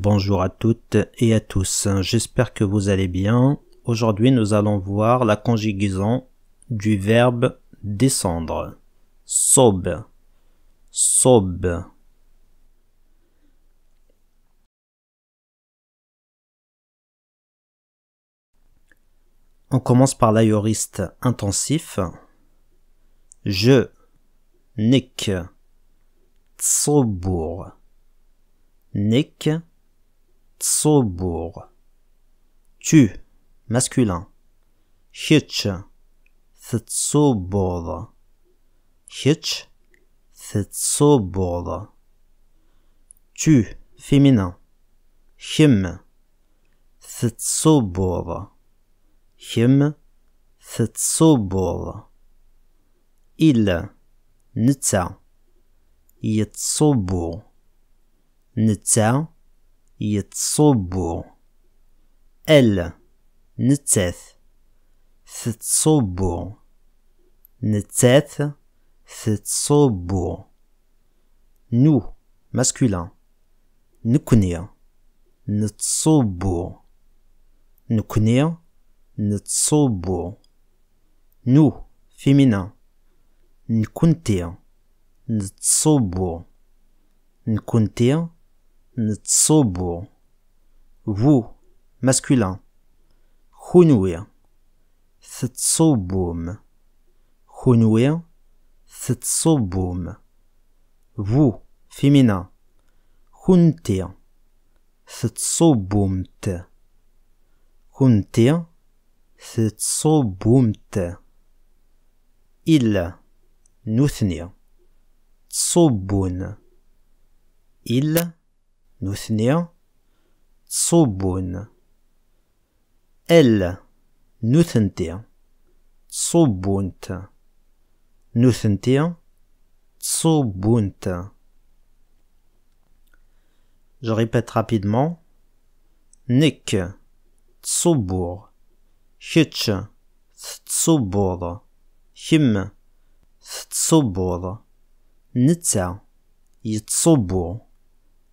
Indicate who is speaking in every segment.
Speaker 1: bonjour à toutes et à tous, j'espère que vous allez bien. Aujourd'hui nous allons voir la conjugaison du verbe descendre. Sob. Sob. On commence par l'aoriste intensif. Je, Nick, Tsobourg. Nick. tsobur Tu, masculin. Hitch. Tsobor. Hitch. Tsobor. Tu, féminin. Him. Tsobola Him. Tsobor. Il. Nitsa. Yetsobor. نتا يتصبو ال نتاث تتصبو نتاث تتصبو نو ماسكولان نكني نتصبو نكني نتصبو نو فيمينا نكونتي نتصبو نكونتي Ntsobo. Vous, masculin. Hunwe. Ttsoboum. Hunwe. Ttsoboum. Vous, féminin. Khunti. Ttsoboumt. Khunti. Ttsoboumt. Il. tenir. Tsobun. Il nous tenir, tso elle, nous tenir, nous je répète rapidement. nick, tso bourre. huch, him, tso bourre. nitza,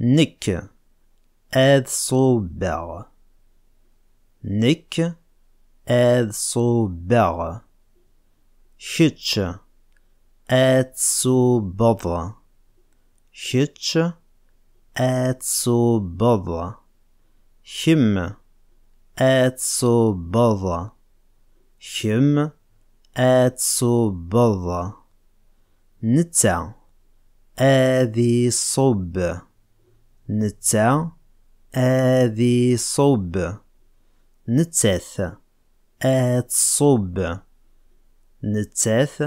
Speaker 1: نك اذ صوبر نك اذ صوبر شتش اذ صوبض شتش اذ صوبض شم اذ صوبض شم اذ صوبض نتا اذي صوبر نتا آذي صب نتاث آت صب نتاث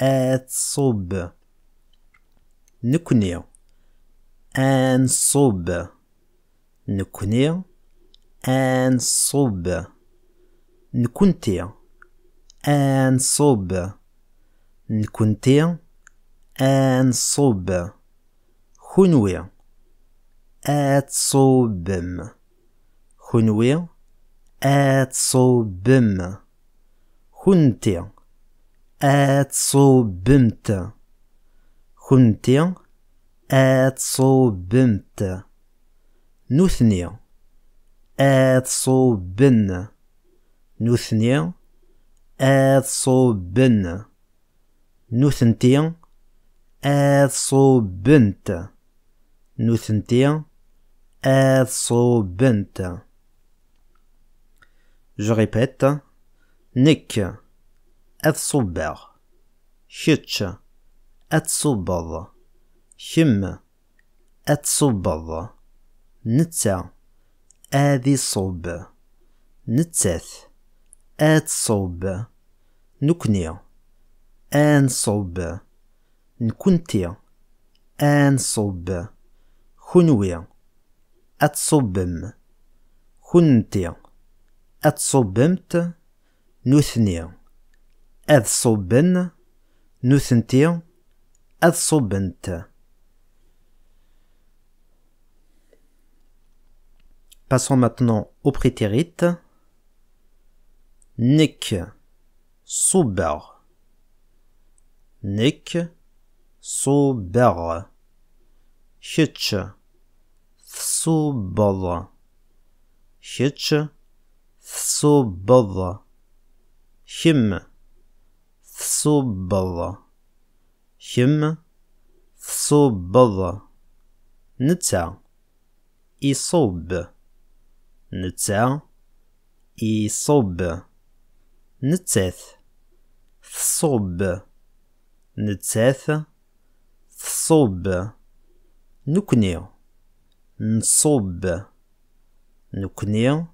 Speaker 1: آت صب نكني أن صب نكني أن صب نكنتي أن صب نكنتي أن صب خنوي اتصوبم خنوي اتصوبم خنتي اتصوبمت خنتي اتصوبمت نثني اتصوبن نثني اتصوبن نثنتي اتصوبنت نثنتي assobent. Je répète. Nick. الصباغ شتش التصبغ شم التصبغ نتا آذي صوب نتاث أتصوب نكني أنصوب نكنتي صوب خنوي Atsobim, junte, atsobim, nous n'y a. Atsobim, nous Passons maintenant au priterit. Nik, souber. Nik, souber. Суббала. Щетче. Суббала. Химме. Суббала. Химме. Суббала. نتاع يصب نتاع يصب نتاث تصب نتاث تصب نكنيو نصب نكني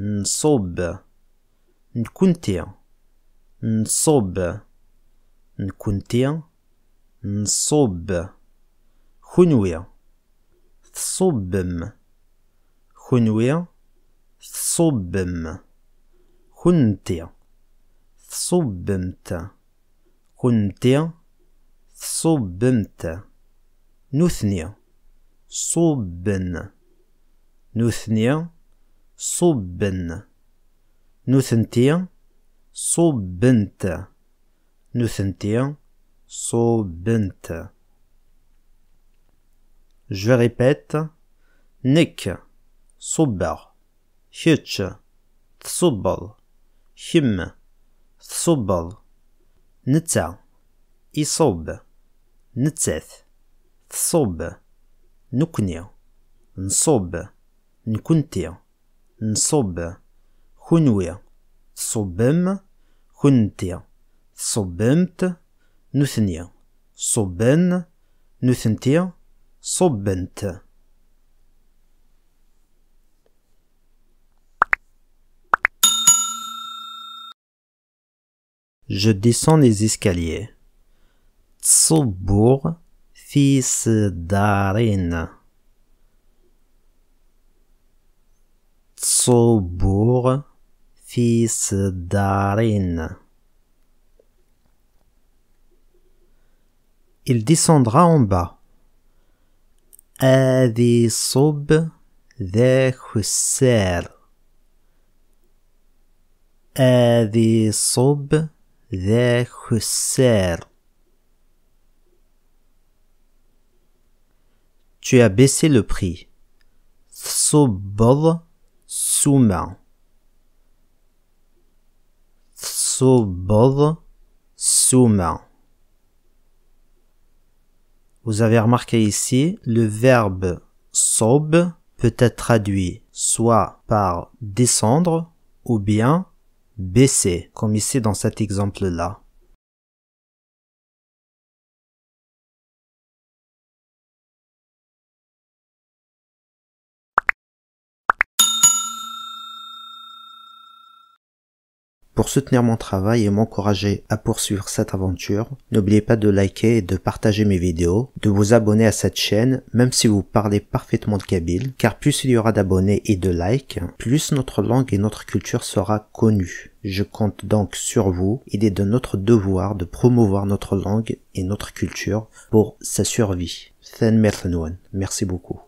Speaker 1: نصب نكنتي نصب نكنتي نصب خنوي تصبم خنوي تصبم خنتي تصبمت خنتي تصبمت نثنيه Subn, nous tenions. Subn, nous tenions. Subnte, nous Je répète. Nik, suber. Huc, tsubal. Hime, tsubal. Nutel, isub. Nuteth, tsub. Nukunia Nsob Nukuntia Nsob Hunwe Sobem Huntia Sobemte Nusunia Soben Nusuntia Sobent Je descends les escaliers fils d'Arin. Tsobour, fils d'Arin. Il descendra en bas. Avisob. de Husser. Adisob de Husser. Tu as baissé le prix. suma. Tsobol suma. Vous avez remarqué ici, le verbe sob peut être traduit soit par descendre ou bien baisser, comme ici dans cet exemple-là. Pour soutenir mon travail et m'encourager à poursuivre cette aventure, n'oubliez pas de liker et de partager mes vidéos, de vous abonner à cette chaîne même si vous parlez parfaitement de kabyle, car plus il y aura d'abonnés et de likes, plus notre langue et notre culture sera connue. Je compte donc sur vous, il est de notre devoir de promouvoir notre langue et notre culture pour sa survie. Merci beaucoup.